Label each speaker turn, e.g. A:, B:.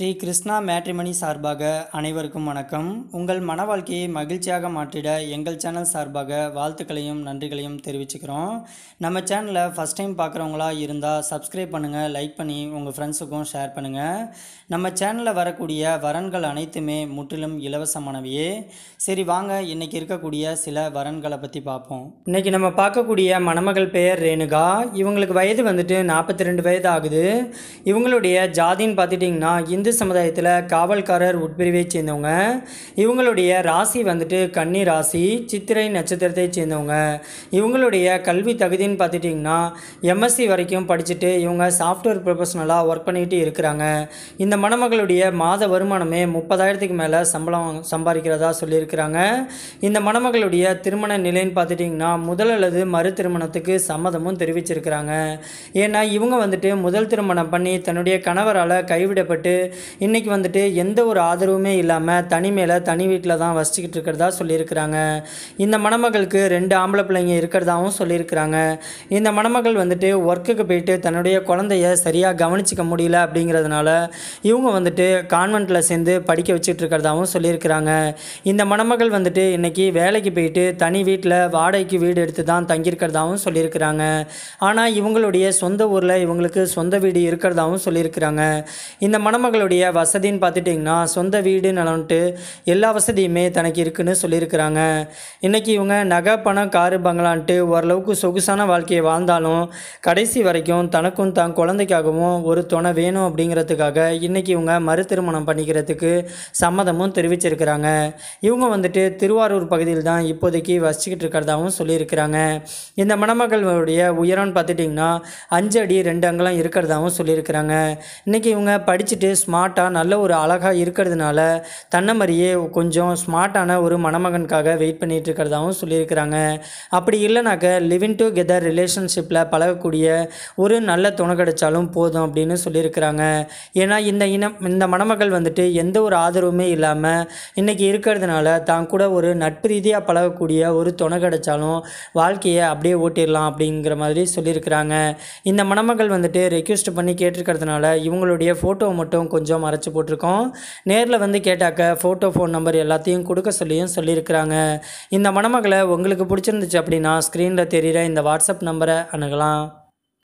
A: Sri Krishna matrimony சார்பாக அனைவருக்கும் வணக்கம் உங்கள் மன வாழ்க்கையை மகிழ்ச்சியாக மாற்றிட எங்கள் சேனல் சார்பாக வாழ்த்துக்களையும் நன்றிகளையும் தெரிவிச்சுக்கிறோம் நம்ம சேனலை ஃபஸ்ட் டைம் பார்க்குறவங்களா இருந்தால் சப்ஸ்கிரைப் பண்ணுங்கள் லைக் பண்ணி உங்கள் ஃப்ரெண்ட்ஸுக்கும் ஷேர் பண்ணுங்கள் நம்ம சேனலில் வரக்கூடிய வரன்கள் அனைத்துமே முற்றிலும் இலவசமானவையே சரி வாங்க இன்றைக்கி இருக்கக்கூடிய சில வரன்களை பற்றி பார்ப்போம் இன்றைக்கி நம்ம பார்க்கக்கூடிய மணமகள் பெயர் ரேணுகா இவங்களுக்கு வயது வந்துட்டு நாற்பத்தி ரெண்டு வயது ஆகுது இவங்களுடைய ஜாதின்னு பார்த்துட்டிங்கன்னா இந்து இந்து சமுதாயத்தில் காவல்காரர் உட்பிரிவை சேர்ந்தவங்க இவங்களுடைய ராசி வந்துட்டு கன்னி ராசி சித்திரை நட்சத்திரத்தை சேர்ந்தவங்க இவங்களுடைய கல்வி தகுதின்னு பார்த்துட்டிங்கன்னா எம்எஸ்சி வரைக்கும் படிச்சுட்டு இவங்க சாஃப்ட்வேர் ப்ரொஃபஷனலாக ஒர்க் பண்ணிக்கிட்டு இருக்கிறாங்க இந்த மணமகளுடைய மாத வருமானமே முப்பதாயிரத்துக்கு மேலே சம்பளம் சம்பாதிக்கிறதா சொல்லியிருக்கிறாங்க இந்த மணமகளுடைய திருமண நிலைன்னு பார்த்துட்டிங்கன்னா முதல் அல்லது மறு திருமணத்துக்கு சம்மதமும் தெரிவிச்சிருக்கிறாங்க ஏன்னா இவங்க வந்துட்டு முதல் திருமணம் பண்ணி தன்னுடைய கணவரால் கைவிடப்பட்டு இன்றைக்கி வந்துட்டு எந்த ஒரு ஆதரவுமே இல்லாமல் தனிமையில் தனி வீட்டில் தான் வசிச்சுக்கிட்டு இருக்கிறதா சொல்லியிருக்கிறாங்க இந்த மணமகளுக்கு ரெண்டு ஆம்பளை பிள்ளைங்க இருக்கிறதாகவும் சொல்லியிருக்கிறாங்க இந்த மணமகள் வந்துட்டு ஒர்க்குக்கு போயிட்டு தன்னுடைய குழந்தைய சரியாக கவனிச்சிக்க முடியல அப்படிங்கிறதுனால இவங்க வந்துட்டு கான்வெண்ட்டில் சேர்ந்து படிக்க வச்சுட்டு இருக்கிறதாவும் சொல்லியிருக்கிறாங்க இந்த மணமகள் வந்துட்டு இன்றைக்கி வேலைக்கு போயிட்டு தனி வீட்டில் வாடகைக்கு வீடு எடுத்து தான் தங்கியிருக்கிறதாகவும் சொல்லியிருக்கிறாங்க ஆனால் இவங்களுடைய சொந்த ஊரில் இவங்களுக்கு சொந்த வீடு இருக்கிறதாகவும் சொல்லியிருக்கிறாங்க இந்த மணமகள் அவங்களுடைய வசதின்னு பார்த்துட்டிங்கன்னா சொந்த வீடு நலன்ட்டு எல்லா வசதியுமே தனக்கு இருக்குன்னு சொல்லியிருக்கிறாங்க இன்றைக்கி இவங்க நகை பணம் காரு பங்களான்ட்டு ஓரளவுக்கு சொகுசான வாழ்க்கையை வாழ்ந்தாலும் கடைசி வரைக்கும் தனக்கும் தான் குழந்தைக்காகவும் ஒரு துணை வேணும் அப்படிங்கிறதுக்காக இன்றைக்கி இவங்க மறு திருமணம் பண்ணிக்கிறதுக்கு சம்மதமும் தெரிவிச்சிருக்கிறாங்க இவங்க வந்துட்டு திருவாரூர் பகுதியில் தான் இப்போதைக்கு வசிச்சுக்கிட்டு இருக்கிறதாகவும் சொல்லியிருக்கிறாங்க இந்த மணமகளுடைய உயரம்னு பார்த்துட்டிங்கன்னா அஞ்சு அடி ரெண்டு அங்கெல்லாம் இருக்கிறதாகவும் சொல்லியிருக்கிறாங்க இன்றைக்கி இவங்க படிச்சுட்டு ஸ்மார்ட்டாக நல்ல ஒரு அழகாக இருக்கிறதுனால தன்னை மாதிரியே கொஞ்சம் ஸ்மார்ட்டான ஒரு மணமகனுக்காக வெயிட் பண்ணிகிட்டு இருக்கிறதாகவும் சொல்லியிருக்கிறாங்க அப்படி இல்லைனாக்க லிவிங் டுகெதர் ரிலேஷன்ஷிப்பில் பழகக்கூடிய ஒரு நல்ல துணை கிடைச்சாலும் போதும் அப்படின்னு சொல்லியிருக்கிறாங்க ஏன்னா இந்த இனம் இந்த மணமகள் வந்துட்டு எந்த ஒரு ஆதரவுமே இல்லாமல் இன்றைக்கி இருக்கிறதுனால தான் கூட ஒரு நட்பு ரீதியாக பழகக்கூடிய ஒரு துணை கிடைச்சாலும் வாழ்க்கையை அப்படியே ஓட்டிடலாம் அப்படிங்கிற மாதிரி சொல்லியிருக்கிறாங்க இந்த மணமகள் வந்துட்டு ரெக்வெஸ்ட் பண்ணி கேட்டிருக்கிறதுனால இவங்களுடைய ஃபோட்டோவை மட்டும் கொஞ்சம் மறைச்சி போட்டிருக்கோம் நேரில் வந்து கேட்டாக்க ஃபோட்டோ ஃபோன் நம்பர் எல்லாத்தையும் கொடுக்க சொல்லியும் சொல்லியிருக்கிறாங்க இந்த மணமகளை உங்களுக்கு பிடிச்சிருந்துச்சு அப்படின்னா ஸ்க்ரீனில் தெரிகிற இந்த வாட்ஸ்அப் நம்பரை அணுகலாம்